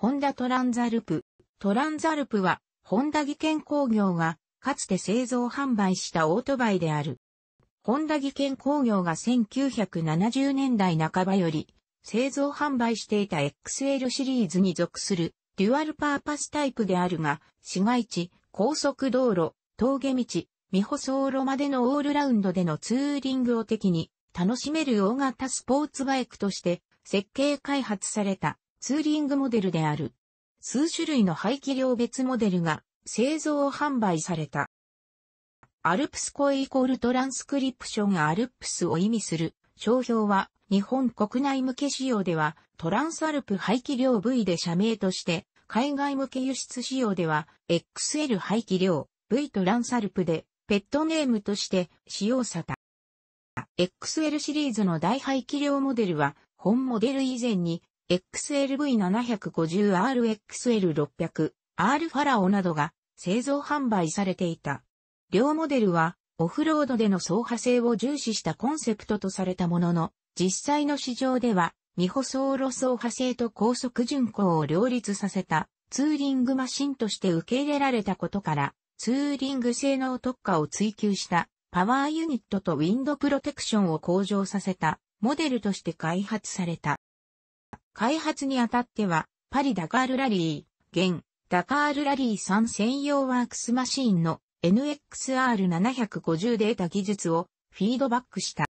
ホンダトランザルプ。トランザルプは、ホンダ技研工業が、かつて製造販売したオートバイである。ホンダ技研工業が1970年代半ばより、製造販売していた XL シリーズに属する、デュアルパーパスタイプであるが、市街地、高速道路、峠道、未舗走路までのオールラウンドでのツーリングを的に、楽しめる大型スポーツバイクとして、設計開発された。ツーリングモデルである。数種類の排気量別モデルが製造販売された。アルプスコイコールトランスクリプションアルプスを意味する商標は日本国内向け仕様ではトランスアルプ排気量 V で社名として海外向け輸出仕様では XL 排気量 V トランスアルプでペットネームとして使用された。XL シリーズの大排気量モデルは本モデル以前に XLV750RXL600、R ファラオなどが製造販売されていた。両モデルはオフロードでの走破性を重視したコンセプトとされたものの、実際の市場では、未舗装路走破性と高速巡航を両立させたツーリングマシンとして受け入れられたことから、ツーリング性能特化を追求したパワーユニットとウィンドプロテクションを向上させたモデルとして開発された。開発にあたっては、パリダカールラリー、現、ダカールラリー3専用ワークスマシーンの NXR750 データ技術をフィードバックした。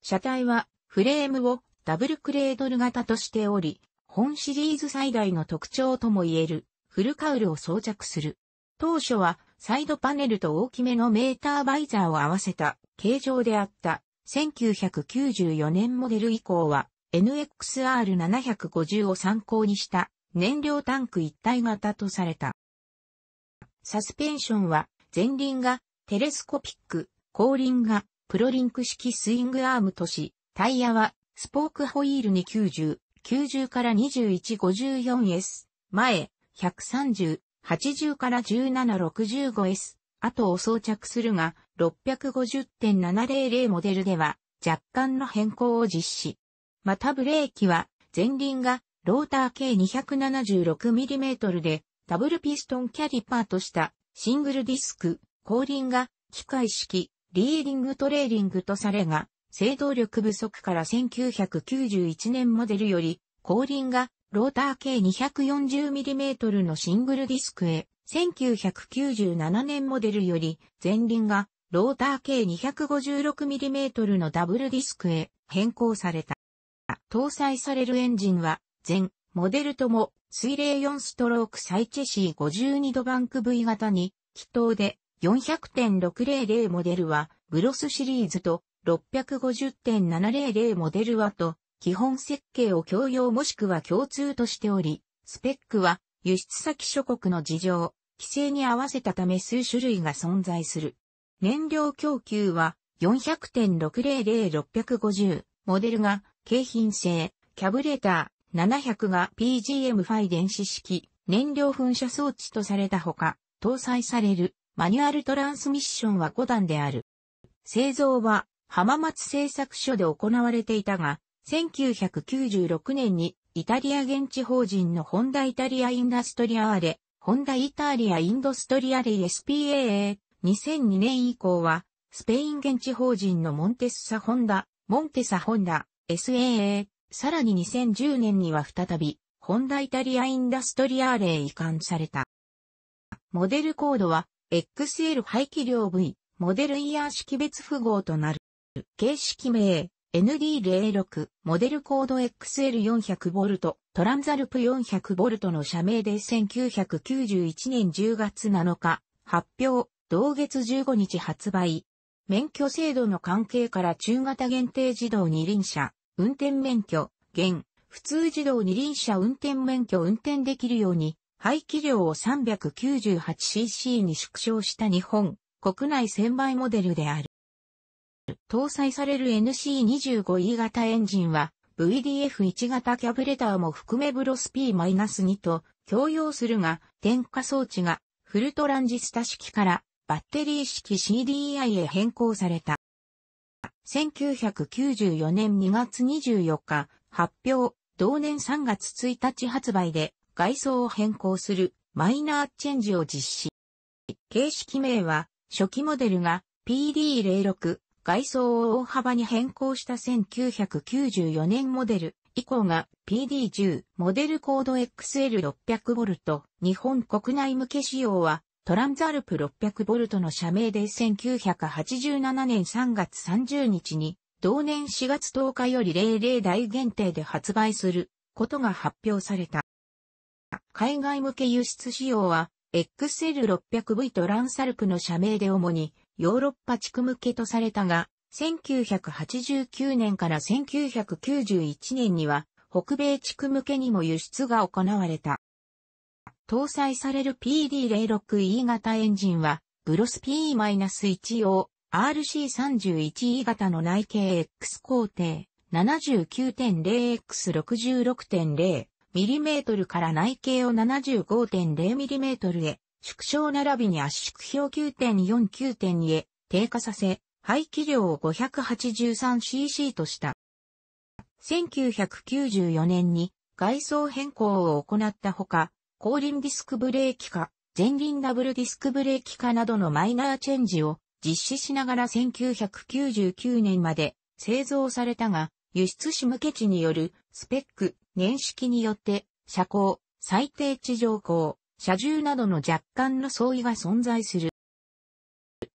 車体はフレームをダブルクレードル型としており、本シリーズ最大の特徴ともいえるフルカウルを装着する。当初はサイドパネルと大きめのメーターバイザーを合わせた形状であった1994年モデル以降は NXR750 を参考にした燃料タンク一体型とされた。サスペンションは前輪がテレスコピック、後輪がプロリンク式スイングアームとし、タイヤはスポークホイールに90、90から 2154S、前、130、80から 1765S、後を装着するが、650.700モデルでは若干の変更を実施。またブレーキは前輪がローター計 276mm でダブルピストンキャリパーとしたシングルディスク、後輪が機械式リーディングトレーリングとされが、制動力不足から1991年モデルより後輪がローター計 240mm のシングルディスクへ、1997年モデルより前輪がローター計 256mm のダブルディスクへ変更された。搭載されるエンジンは、全モデルとも水冷4ストロークサイチェシー52ドバンク V 型に、気筒で400.600モデルはグロスシリーズと650.700モデルはと基本設計を共用もしくは共通としており、スペックは輸出先諸国の事情、規制に合わせたため数種類が存在する。燃料供給は400.600-650モデルが京浜製、キャブレーター700が PGM5 電子式燃料噴射装置とされたほか、搭載されるマニュアルトランスミッションは5段である。製造は浜松製作所で行われていたが、1996年にイタリア現地法人のホンダイタリアインダストリアーレ、ホンダイタリアインドストリアレ SPAA、2002年以降は、スペイン現地法人のモンテッサホンダ、モンテサホンダ、SAA、さらに2010年には再び、ホンダイタリアインダストリアーレへ移管された。モデルコードは、XL 排気量 V、モデルイヤー識別符号となる。形式名、ND06、モデルコード XL400V、トランザルプ 400V の社名で1991年10月7日、発表、同月15日発売。免許制度の関係から中型限定自動二輪車、運転免許、現、普通自動二輪車運転免許運転できるように、排気量を 398cc に縮小した日本、国内1000倍モデルである。搭載される NC25E 型エンジンは、VDF1 型キャブレターも含めブロス P-2 と共用するが、点火装置がフルトランジスタ式からバッテリー式 CDI へ変更された。1994年2月24日発表、同年3月1日発売で外装を変更するマイナーチェンジを実施。形式名は初期モデルが PD06 外装を大幅に変更した1994年モデル以降が PD10 モデルコード XL600V 日本国内向け仕様はトランザルプ 600V の社名で1987年3月30日に、同年4月10日より00台限定で発売することが発表された。海外向け輸出仕様は、XL600V トランサルプの社名で主にヨーロッパ地区向けとされたが、1989年から1991年には北米地区向けにも輸出が行われた。搭載される PD06E 型エンジンは、ブロス P-1 用 RC31E 型の内径 X 工程 79.0X66.0mm から内径を 75.0mm へ、縮小並びに圧縮表9.4.9.2へ低下させ、排気量を 583cc とした。1994年に外装変更を行ったほか、後輪ディスクブレーキ化、前輪ダブルディスクブレーキ化などのマイナーチェンジを実施しながら1999年まで製造されたが、輸出し向け地によるスペック、年式によって車高、最低地上高、車重などの若干の相違が存在する。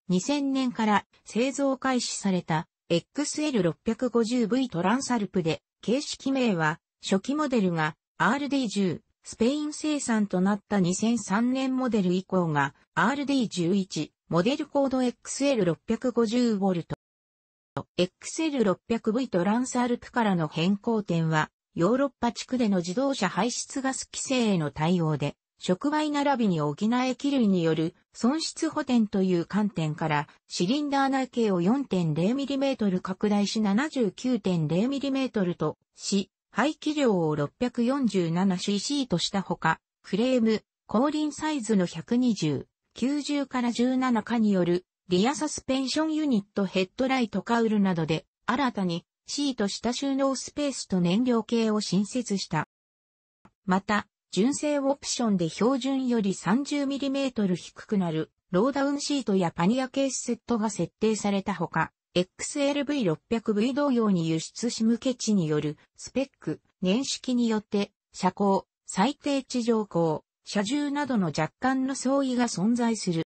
2000年から製造開始された XL650V トランサルプで形式名は初期モデルが RD10 スペイン生産となった2003年モデル以降が RD11 モデルコード XL650V XL600V トランスアルプからの変更点はヨーロッパ地区での自動車排出ガス規制への対応で触媒並びに補え機類による損失補填という観点からシリンダー内径を 4.0mm 拡大し 79.0mm とし排気量を 647cc としたほか、フレーム、後輪サイズの120、90から17かによるリアサスペンションユニットヘッドライトカウルなどで新たにシーした収納スペースと燃料系を新設した。また、純正オプションで標準より 30mm 低くなるローダウンシートやパニアケースセットが設定されたほか、XLV600V 同様に輸出し向け値によるスペック、年式によって車高、最低地上高、車重などの若干の相違が存在する。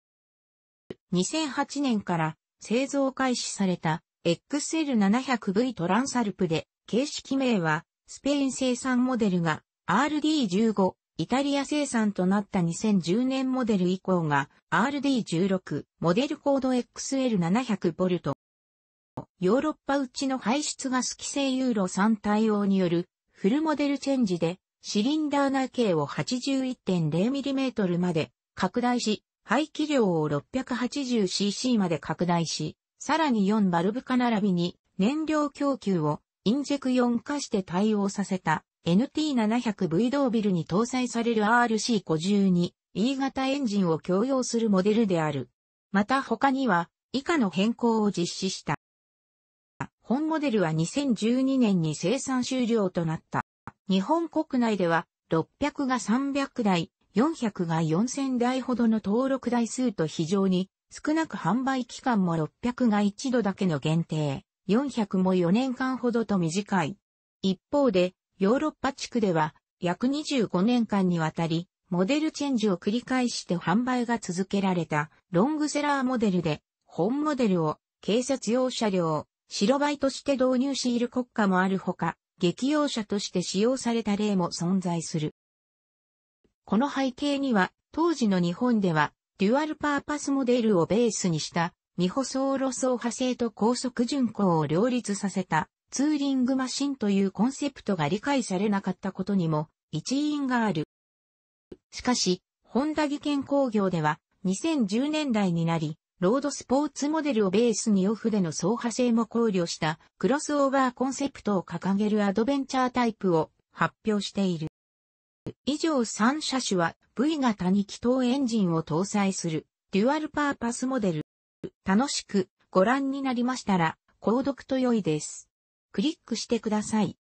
2008年から製造開始された XL700V トランサルプで形式名はスペイン生産モデルが RD15、イタリア生産となった2010年モデル以降が RD16 モデルコード XL700V ヨーロッパうちの排出ガス規制ユーロ3対応によるフルモデルチェンジでシリンダー内径を 81.0mm まで拡大し、排気量を 680cc まで拡大し、さらに4バルブ化並びに燃料供給をインジェク4化して対応させた NT700V ドービルに搭載される RC52E 型エンジンを共用するモデルである。また他には以下の変更を実施した。本モデルは2012年に生産終了となった。日本国内では600が300台、400が4000台ほどの登録台数と非常に少なく販売期間も600が1度だけの限定、400も4年間ほどと短い。一方で、ヨーロッパ地区では約25年間にわたり、モデルチェンジを繰り返して販売が続けられたロングセラーモデルで、本モデルを警察用車両、白バイとして導入している国家もあるほか、激用車として使用された例も存在する。この背景には、当時の日本では、デュアルパーパスモデルをベースにした、未舗装路走破性と高速巡航を両立させた、ツーリングマシンというコンセプトが理解されなかったことにも、一因がある。しかし、ホンダ技研工業では、2010年代になり、ロードスポーツモデルをベースにオフでの走破性も考慮したクロスオーバーコンセプトを掲げるアドベンチャータイプを発表している。以上3車種は V 型に気筒エンジンを搭載するデュアルパーパスモデル。楽しくご覧になりましたら購読と良いです。クリックしてください。